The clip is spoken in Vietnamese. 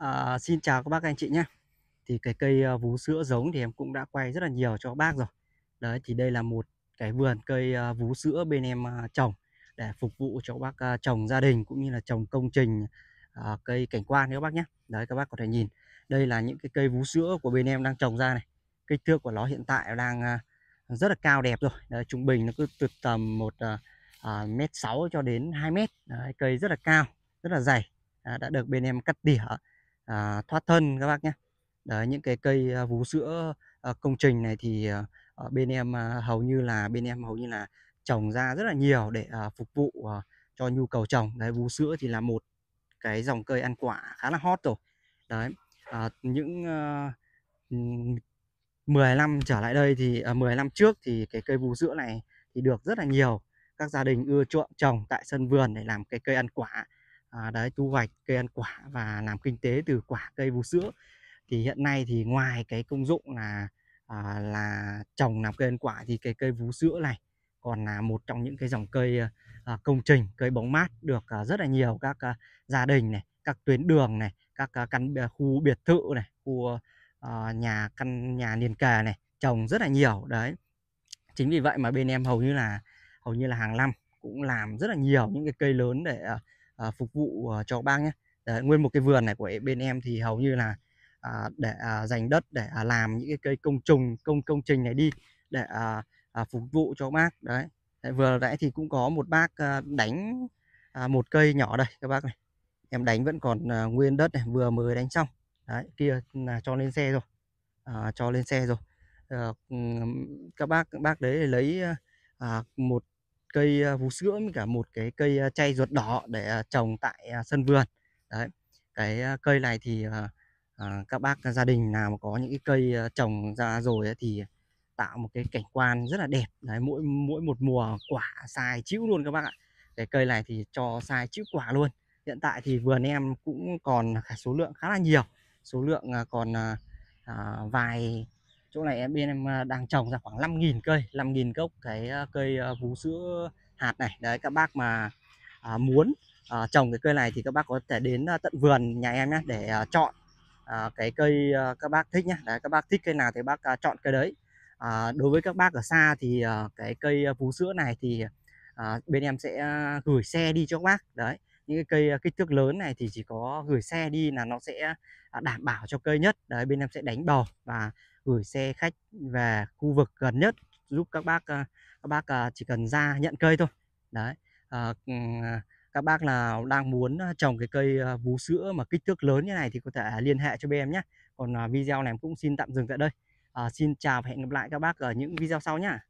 à, Xin chào các bác anh chị nhé Thì cái cây ờ, vú sữa giống thì em cũng đã quay rất là nhiều cho các bác rồi Đấy thì đây là một cái vườn cây ờ, vú sữa bên em ờ, trồng Để phục vụ cho các bác trồng gia đình cũng như là trồng công trình à, cây cảnh quan các bác nhé Đấy các bác có thể nhìn Đây là những cái cây vú sữa của bên em đang trồng ra này Kích thước của nó hiện tại đang rất là cao đẹp rồi Đấy, Trung bình nó cứ từ tầm một à, mét 6 cho đến 2 mét Đấy, cây rất là cao rất là dày à, đã được bên em cắt tỉa à, thoát thân các bác nhé Đấy, những cái cây à, vú sữa à, công trình này thì à, bên em à, hầu như là bên em hầu như là trồng ra rất là nhiều để à, phục vụ à, cho nhu cầu trồng đấy vú sữa thì là một cái dòng cây ăn quả khá là hot rồi đấy à, những à, 10 năm trở lại đây thì à, 10 năm trước thì cái cây vú sữa này thì được rất là nhiều các gia đình ưa chuộng trồng tại sân vườn để làm cái cây ăn quả à, đấy thu hoạch cây ăn quả và làm kinh tế từ quả cây vú sữa thì hiện nay thì ngoài cái công dụng là à, là trồng làm cây ăn quả thì cái cây vú sữa này còn là một trong những cái dòng cây ờ, à, công trình cây bóng mát được à, rất là nhiều các à, gia đình này các tuyến đường này các à, căn à, khu biệt thự này khu à, nhà căn nhà liền kề này trồng rất là nhiều đấy chính vì vậy mà bên em hầu như là hầu như là hàng năm cũng làm rất là nhiều những cái cây lớn để à, phục vụ à, cho bác nhé Đấy, nguyên một cái vườn này của bên em thì hầu như là à, để à, dành đất để à, làm những cái cây công trùng công công trình này đi để à, à, phục vụ cho bác đấy. đấy vừa nãy thì cũng có một bác à, đánh à, một cây nhỏ đây các bác này em đánh vẫn còn à, nguyên đất này vừa mới đánh xong đấy kia là cho lên xe rồi à, cho lên xe rồi à, các bác các bác đấy lấy à, một cây vú sữa với cả một cái cây chay ruột đỏ để à, trồng tại à, sân vườn đấy cái cây này thì à, các bác gia đình nào mà có những cái cây trồng ra rồi thì tạo một cái cảnh quan rất là đẹp đấy mỗi mỗi một mùa quả sai chữ luôn các bác ạ cái cây này thì cho sai chữ quả luôn hiện tại thì vườn em cũng còn số lượng khá là nhiều số lượng còn vài chỗ này bên em à, đang trồng ra khoảng 5.000 cây 5.000 gốc cái à, cây à, vú sữa hạt này đấy các bác mà muốn trồng cái cây này thì các bác có thể đến tận vườn nhà em nhé để chọn cái cây các bác thích nhé đấy các bác thích cây nào thì bác chọn cây đấy đối với các bác ở xa thì cái cây vú sữa này thì bên em sẽ gửi xe đi cho các bác đấy những cái cây kích thước lớn này thì chỉ có gửi xe đi là nó sẽ đảm bảo cho cây nhất đấy bên em sẽ đánh bầu và gửi xe khách về khu vực gần nhất giúp các bác ờ, các bác ờ, chỉ cần ra nhận cây thôi đấy à, các bác nào đang muốn trồng cái cây vú sữa mà kích thước lớn như này thì có thể liên hệ cho bên em nhé còn video này em cũng xin tạm dừng tại đây à, xin chào và hẹn gặp lại các bác ở những video sau nhé